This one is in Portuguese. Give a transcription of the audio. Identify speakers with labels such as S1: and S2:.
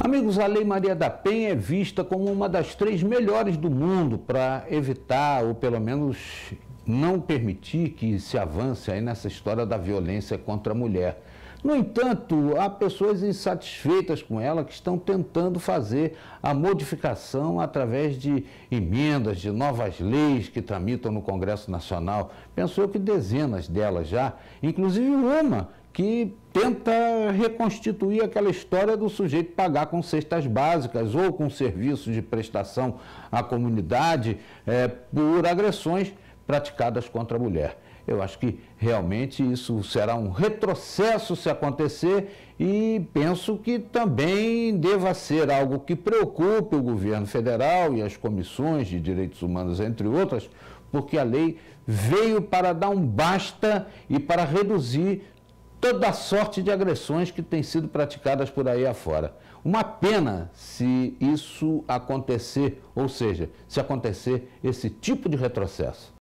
S1: Amigos, a Lei Maria da Penha é vista como uma das três melhores do mundo para evitar ou pelo menos não permitir que se avance aí nessa história da violência contra a mulher. No entanto, há pessoas insatisfeitas com ela que estão tentando fazer a modificação através de emendas, de novas leis que tramitam no Congresso Nacional. Penso eu que dezenas delas já, inclusive uma que tenta reconstituir aquela história do sujeito pagar com cestas básicas ou com serviço de prestação à comunidade é, por agressões praticadas contra a mulher. Eu acho que realmente isso será um retrocesso se acontecer e penso que também deva ser algo que preocupe o governo federal e as comissões de direitos humanos, entre outras, porque a lei veio para dar um basta e para reduzir toda a sorte de agressões que têm sido praticadas por aí afora. Uma pena se isso acontecer, ou seja, se acontecer esse tipo de retrocesso.